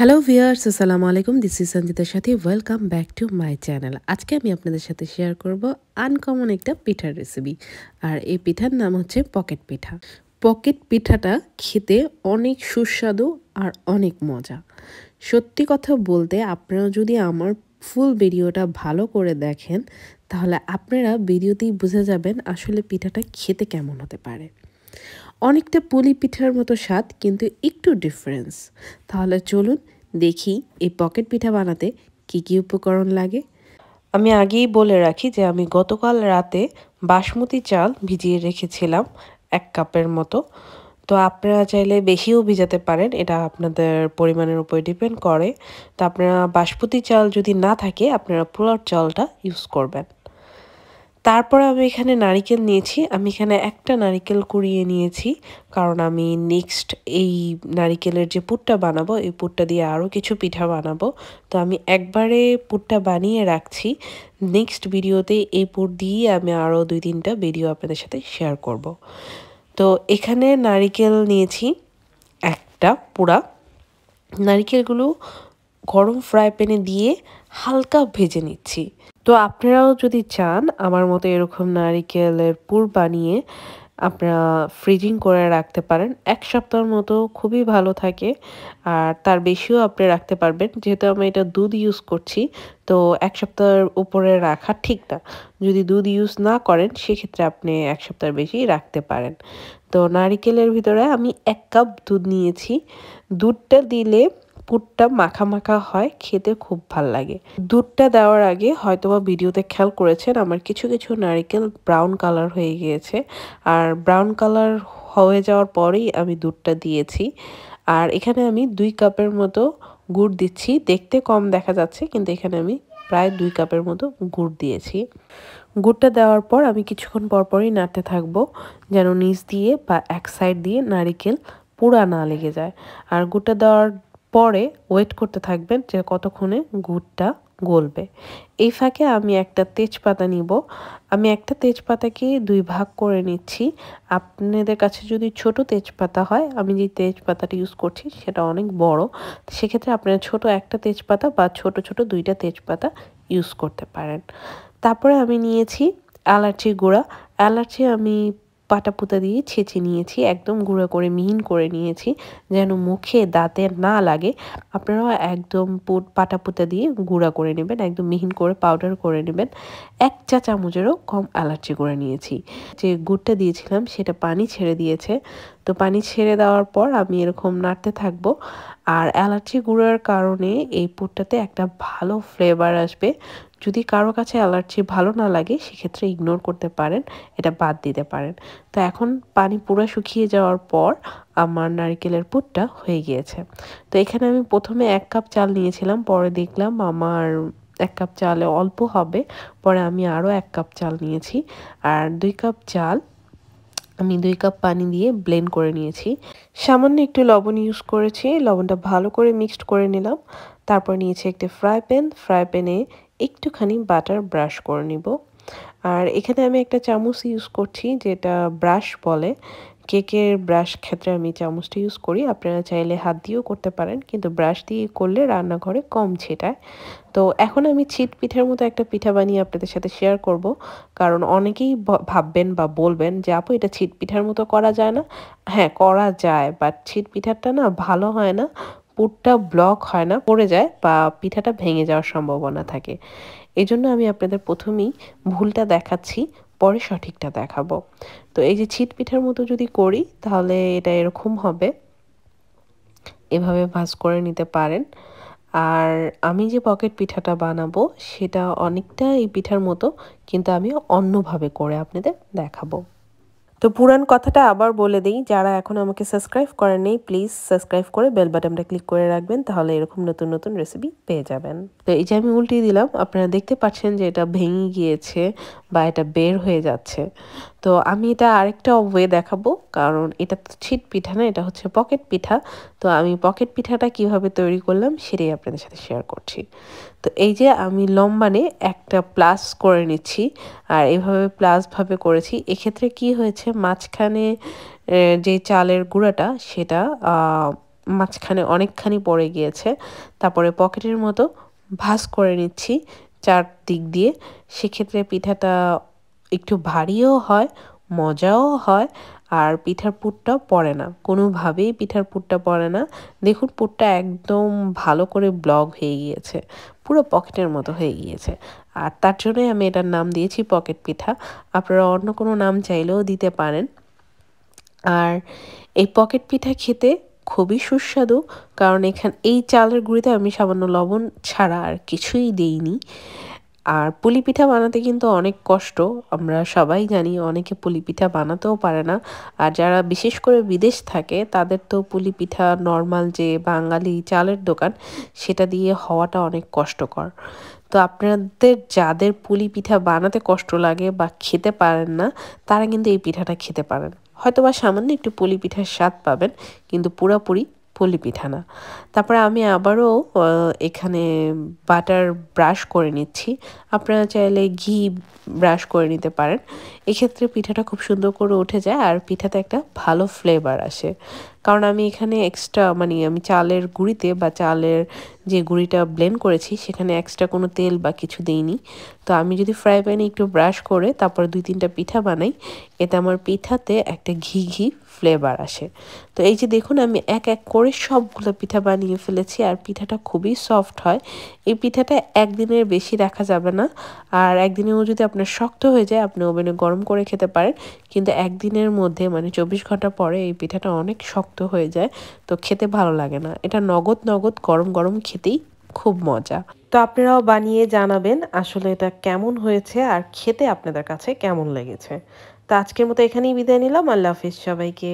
Hello viewers আসসালামু আলাইকুম this is সঞ্জিতার সাথে welcome back to my channel আজকে আমি আপনাদের সাথে শেয়ার করব আনকমন একটা পিঠার রেসিপি আর এই পিঠার নাম হচ্ছে পকেট পিঠা পকেট পিঠাটা খেতে অনেক সুস্বাদু আর অনেক মজা সত্যি কথা বলতে আপনারা যদি আমার ফুল ভিডিওটা ভালো করে দেখেন তাহলে আপনারা ভিডিওতেই বুঝে যাবেন আসলে পিঠাটা খেতে কেমন হতে পারে অনেকটা পুলি পিঠার মতো স্বাদ কিন্তু একটু ডিফারেন্স তাহলে চলুন দেখি এই পকেট পিঠা বানাতে কি কি উপকরণ লাগে আমি আগেই বলে রাখি যে আমি গতকাল রাতে বাসমতি চাল ভিজিয়ে রেখেছিলাম এক কাপের মতো তো আপনারা চাইলে বেশিও ভিজাতে পারেন এটা আপনাদের পরিমাণের উপর ডিপেন্ড করে তো আপনারা বাসমতি চাল যদি না থাকে আপনারা পোলার চালটা ইউজ করবেন তারপর আমি এখানে নারিকেল নিয়েছি আমি এখানে একটা নারিকেল কুড়িয়ে নিয়েছি কারণ আমি নেক্সট এই নারিকেলের যে পুটটা বানাবো এই পুটটা দিয়ে আরও কিছু পিঠা বানাবো তো আমি একবারে পুটটা বানিয়ে রাখছি নেক্সট ভিডিওতে এই পুট দিয়ে আমি আরও দুই তিনটা ভিডিও আপনাদের সাথে শেয়ার করব। তো এখানে নারিকেল নিয়েছি একটা পুরা নারিকেলগুলো গরম ফ্রাই প্যানে দিয়ে হালকা ভেজে নিচ্ছি তো আপনারাও যদি চান আমার মতো এরকম নারিকেলের পুর বানিয়ে আপনারা ফ্রিজিং করে রাখতে পারেন এক সপ্তাহের মতো খুবই ভালো থাকে আর তার বেশিও আপনি রাখতে পারবেন যেহেতু আমি এটা দুধ ইউজ করছি তো এক সপ্তাহের উপরে রাখা ঠিক না যদি দুধ ইউজ না করেন সেক্ষেত্রে আপনি এক সপ্তাহের বেশি রাখতে পারেন তো নারিকেলের ভিতরে আমি এক কাপ দুধ নিয়েছি দুধটা দিলে পুটটা মাখা মাখা হয় খেতে খুব ভাল লাগে দুধটা দেওয়ার আগে হয়তোবা ভিডিওতে খেয়াল করেছেন আমার কিছু কিছু নারিকেল ব্রাউন কালার হয়ে গিয়েছে আর ব্রাউন কালার হয়ে যাওয়ার পরেই আমি দুধটা দিয়েছি আর এখানে আমি দুই কাপের মতো গুড় দিচ্ছি দেখতে কম দেখা যাচ্ছে কিন্তু এখানে আমি প্রায় দুই কাপের মতো গুড় দিয়েছি গুড়টা দেওয়ার পর আমি কিছুক্ষণ পরপরই নাড়তে থাকবো যেন নিচ দিয়ে বা এক সাইড দিয়ে নারিকেল পোড়া না লেগে যায় আর গুড়টা দেওয়ার পরে ওয়েট করতে থাকবেন যে কতক্ষণে গুড়টা গলবে এই ফাঁকে আমি একটা তেজপাতা নিব আমি একটা তেজপাতাকে দুই ভাগ করে নিচ্ছি আপনাদের কাছে যদি ছোট তেজপাতা হয় আমি যে তেজপাতাটা ইউজ করছি সেটা অনেক বড় সেক্ষেত্রে আপনারা ছোট একটা তেজপাতা বা ছোট ছোট দুইটা তেজপাতা ইউজ করতে পারেন তারপরে আমি নিয়েছি অ্যালার্জি গুঁড়া অ্যালার্জি আমি পাটা পুঁতা দিয়ে ছেঁচে নিয়েছি একদম গুঁড়ো করে মিহিন করে নিয়েছি যেন মুখে দাঁতে না লাগে আপনারাও একদম পাটা পুঁতা দিয়ে গুঁড়া করে নেবেন একদম মিহিন করে পাউডার করে নেবেন এক চা চামচেরও কম অ্যালার্জি করে নিয়েছি যে গুড়টা দিয়েছিলাম সেটা পানি ছেড়ে দিয়েছে তো পানি ছেড়ে দেওয়ার পর আমি এরকম নাড়তে থাকবো আর অ্যালার্জি গুঁড়ার কারণে এই পুরটাতে একটা ভালো ফ্লেভার আসবে যদি কারো কাছে অ্যালার্জি ভালো না লাগে সেক্ষেত্রে ইগনোর করতে পারেন এটা বাদ দিতে পারেন তো এখন পানি পুরো শুকিয়ে যাওয়ার পর আমার নারকেলের পুটটা হয়ে গিয়েছে তো এখানে আমি প্রথমে এক কাপ চাল নিয়েছিলাম পরে দেখলাম আমার এক কাপ চালে অল্প হবে পরে আমি আরও এক কাপ চাল নিয়েছি আর দুই কাপ চাল আমি দুই কাপ পানি দিয়ে ব্লেন্ড করে নিয়েছি সামান্য একটু লবণ ইউজ করেছি লবণটা ভালো করে মিক্সড করে নিলাম তারপর নিয়েছি একটি ফ্রাই প্যান ফ্রাই প্যানে একটুখানি বাটার ব্রাশ করে নিব আর এখানে আমি একটা চামচ ইউজ করছি যেটা ব্রাশ বলে কেকের ব্রাশ ক্ষেত্রে আমি চামচটা ইউজ করি আপনারা চাইলে হাত দিয়েও করতে পারেন কিন্তু ব্রাশ দিয়ে করলে রান্নাঘরে কম ছেটায় তো এখন আমি ছিট পিঠার মতো একটা পিঠা বানিয়ে আপনাদের সাথে শেয়ার করব কারণ অনেকেই ভাববেন বা বলবেন যে আপু এটা ছিট পিঠার মতো করা যায় না হ্যাঁ করা যায় বাট ছিট পিঠাটা না ভালো হয় না পুরটা ব্লক হয় না পড়ে যায় বা পিঠাটা ভেঙে যাওয়ার সম্ভাবনা থাকে এই জন্য আমি আপনাদের প্রথমেই ভুলটা দেখাচ্ছি পরে সঠিকটা দেখাবো তো এই যে ছিট পিঠার মতো যদি করি তাহলে এটা এরকম হবে এভাবে ভাজ করে নিতে পারেন আর আমি যে পকেট পিঠাটা বানাবো সেটা অনেকটা এই পিঠার মতো কিন্তু আমি অন্যভাবে করে আপনাদের দেখাবো তো পুরান কথাটা আবার বলে দিই যারা এখন আমাকে সাবস্ক্রাইব করেন নেই প্লিজ সাবস্ক্রাইব করে বেল বাটনটা ক্লিক করে রাখবেন তাহলে এরকম নতুন নতুন রেসিপি পেয়ে যাবেন তো এই যে আমি উল্টিয়ে দিলাম আপনারা দেখতে পাচ্ছেন যে এটা ভেঙে গিয়েছে বা এটা বের হয়ে যাচ্ছে তো আমি এটা আরেকটা ওয়ে দেখাবো কারণ এটা তো ছিট পিঠা না এটা হচ্ছে পকেট পিঠা তো আমি পকেট পিঠাটা কিভাবে তৈরি করলাম সেটাই আপনাদের সাথে শেয়ার করছি তো এই যে আমি লম্বানে একটা প্লাস করে নিচ্ছি আর এভাবে প্লাসভাবে করেছি এক্ষেত্রে কি হয়েছে মাঝখানে যে চালের গুঁড়াটা সেটা মাঝখানে অনেকখানি পড়ে গিয়েছে তারপরে পকেটের মতো ভাস করে নিচ্ছি চারদিক দিয়ে সেক্ষেত্রে পিঠাটা একটু ভারীও হয় মজাও হয় আর পিঠার পুরটা পড়ে না কোনোভাবেই পিঠার পুটটা পড়ে না দেখুন পুরটা একদম ভালো করে ব্লক হয়ে গিয়েছে পুরো পকেটের মতো হয়ে গিয়েছে আর তার জন্যই আমি এটার নাম দিয়েছি পকেট পিঠা আপনারা অন্য কোনো নাম চাইলেও দিতে পারেন আর এই পকেট পিঠা খেতে খুবই সুস্বাদু কারণ এখান এই চালের গুঁড়িতে আমি সামান্য লবণ ছাড়া আর কিছুই দেইনি আর পুলি পিঠা বানাতে কিন্তু অনেক কষ্ট আমরা সবাই জানি অনেকে পুলি পিঠা বানাতেও পারে না আর যারা বিশেষ করে বিদেশ থাকে তাদের তো পুলি পিঠা নর্মাল যে বাঙালি চালের দোকান সেটা দিয়ে হওয়াটা অনেক কষ্টকর তো আপনাদের যাদের পুলি পিঠা বানাতে কষ্ট লাগে বা খেতে পারেন না তারা কিন্তু এই পিঠাটা খেতে পারেন হয়তো বা সামান্য একটু পলি পিঠার স্বাদ পাবেন কিন্তু পুরাপুরি পলি পিঠা না তারপরে আমি আবারও এখানে বাটার ব্রাশ করে নিচ্ছি আপনারা চাইলে ঘি ব্রাশ করে নিতে পারেন এক্ষেত্রে পিঠাটা খুব সুন্দর করে উঠে যায় আর পিঠাতে একটা ভালো ফ্লেভার আসে কারণ আমি এখানে এক্সট্রা মানে আমি চালের গুঁড়িতে বা চালের যে গুঁড়িটা ব্লেন্ড করেছি সেখানে এক্সট্রা কোনো তেল বা কিছু দিইনি তো আমি যদি ফ্রাই প্যানে একটু ব্রাশ করে তারপর দুই তিনটা পিঠা বানাই এতে আমার পিঠাতে একটা ঘি ঘি ফ্লেভার আসে তো এই যে দেখুন আমি এক এক করে সবগুলো পিঠা বানিয়ে ফেলেছি আর পিঠাটা খুবই সফট হয় এই পিঠাটা একদিনের বেশি রাখা যাবে না আর একদিনেও যদি আপনার শক্ত হয়ে যায় আপনি ওভেনে গরম করে খেতে পারেন কিন্তু একদিনের মধ্যে মানে চব্বিশ ঘন্টা পরে এই পিঠাটা অনেক শক্ত হয়ে যায় তো খেতে ভালো লাগে না এটা নগদ নগদ গরম গরম খেতে খেতেই খুব মজা তো আপনারাও বানিয়ে জানাবেন আসলে এটা কেমন হয়েছে আর খেতে আপনাদের কাছে কেমন লেগেছে তো আজকের মতো এখানেই বিদায় নিলাম আল্লাহ হাফিজ সবাইকে